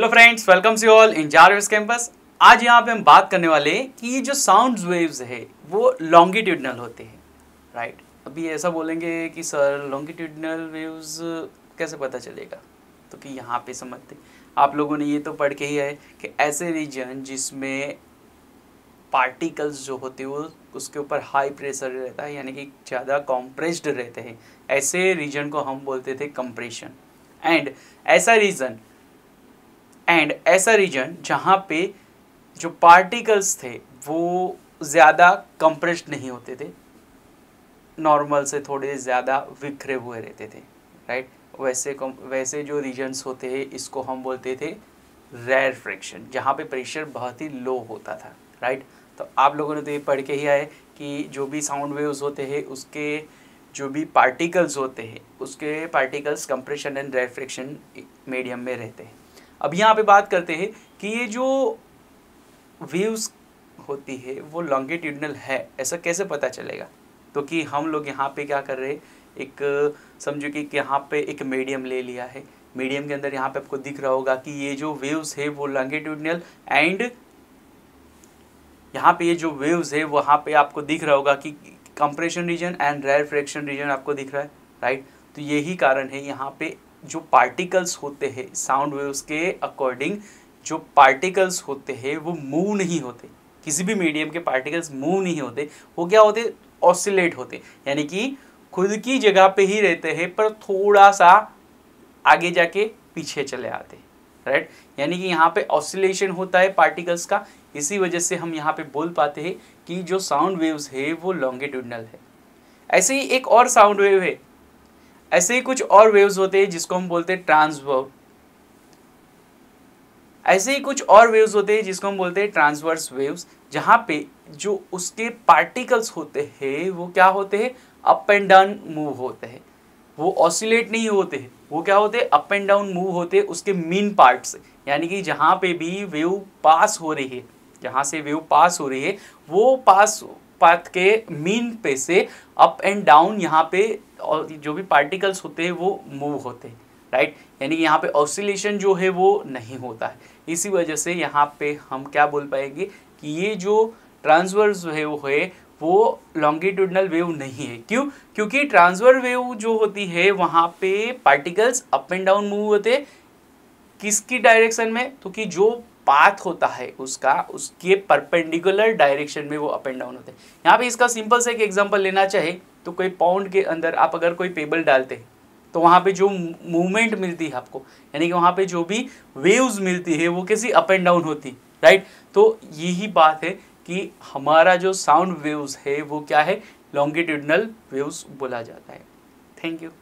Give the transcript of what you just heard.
Hello friends welcome see all in जारवेस campus आज यहाँ पे हम बात करने वाले हैं कि जो साउंड वेव्स है वो लॉन्गिट्यूडनल होते हैं राइट right? अभी ऐसा बोलेंगे कि सर लॉन्गिट्यूडनल वेव्स कैसे पता चलेगा तो कि यहाँ पे समझते आप लोगों ने ये तो पढ़ के ही है कि ऐसे रीजन जिसमें पार्टिकल्स जो होते हैं वो उसके ऊपर हाई प्रेशर रहता है यानी कि ज़्यादा कॉम्प्रेस्ड रहते हैं ऐसे रीजन को हम बोलते थे कंप्रेशन एंड ऐसा रीजन एंड ऐसा रीजन जहाँ पे जो पार्टिकल्स थे वो ज़्यादा कंप्रेस्ड नहीं होते थे नॉर्मल से थोड़े ज़्यादा बिखरे हुए रहते थे राइट वैसे कम वैसे जो रीजन्स होते हैं इसको हम बोलते थे रेयर फ्रैक्शन जहाँ पे प्रेशर बहुत ही लो होता था राइट तो आप लोगों ने तो ये पढ़ के ही आए कि जो भी साउंड वेव्स होते हैं उसके जो भी पार्टिकल्स होते हैं उसके particles compression and refraction medium में रहते हैं अब यहाँ पे बात करते हैं कि ये जो वेव्स होती है वो लॉन्गिट्यूडनल है ऐसा कैसे पता चलेगा तो कि हम लोग यहाँ पे क्या कर रहे हैं एक समझो कि यहाँ पे एक मीडियम ले लिया है मीडियम के अंदर यहाँ पे आपको दिख रहा होगा कि ये जो वेव्स है वो लॉन्गिट्यूडनल एंड यहाँ पे ये जो वेव्स है वहाँ पे आपको दिख रहा होगा कि compression region and rarefaction region आपको दिख रहा है राइट तो यही कारण है यहाँ पे जो पार्टिकल्स होते हैं साउंड वेव्स के अकॉर्डिंग जो पार्टिकल्स होते हैं वो मूव नहीं होते किसी भी मीडियम के पार्टिकल्स मूव नहीं होते वो क्या होते ऑसिलेट होते यानी कि खुद की जगह पे ही रहते हैं पर थोड़ा सा आगे जाके पीछे चले आते राइट यानी कि यहाँ पे ऑसिलेशन होता है पार्टिकल्स का इसी वजह से हम यहाँ पे बोल पाते हैं कि जो साउंड वेव्स है वो लॉन्गिट्यूडनल है ऐसे ही एक और साउंड वेव है ऐसे ही कुछ और वेव्स होते हैं जिसको हम बोलते हैं ट्रांसवर्व ऐसे ही कुछ और वेव्स होते हैं जिसको हम बोलते हैं ट्रांसवर्स वेव्स जहां पे जो उसके पार्टिकल्स होते हैं वो क्या होते हैं अप एंड डाउन मूव होते हैं वो ऑसिलेट नहीं होते हैं वो क्या होते हैं अप एंड डाउन मूव होते हैं उसके मेन पार्ट से यानी कि जहाँ पे भी वेव पास हो रही है जहाँ से वेव पास हो रही है वो पास पाथ के मीन पे से अप एंड डाउन यहाँ पे और जो भी पार्टिकल्स होते हैं वो मूव होते हैं राइट यानी कि यहाँ पे ऑसिलेशन जो है वो नहीं होता है इसी वजह से यहाँ पे हम क्या बोल पाएंगे कि ये जो ट्रांसवर्स है वो है वो लॉन्गिट्यूडनल वेव नहीं है क्यों क्योंकि ट्रांसवर वेव जो होती है वहाँ पे particles up and down move होते किसकी डायरेक्शन में तो कि जो पाथ होता है उसका उसके परपेंडिकुलर डायरेक्शन में वो अप एंड डाउन होते हैं यहाँ पे इसका सिंपल से एक एग्जांपल लेना चाहे तो कोई पाउंड के अंदर आप अगर कोई पेबल डालते हैं तो वहाँ पे जो मूवमेंट मिलती है आपको यानी कि वहाँ पे जो भी वेव्स मिलती है वो कैसी अप एंड डाउन होती राइट तो यही बात है कि हमारा जो साउंड वेव्स है वो क्या है लॉन्गिट्यूडनल वेव्स बोला जाता है थैंक यू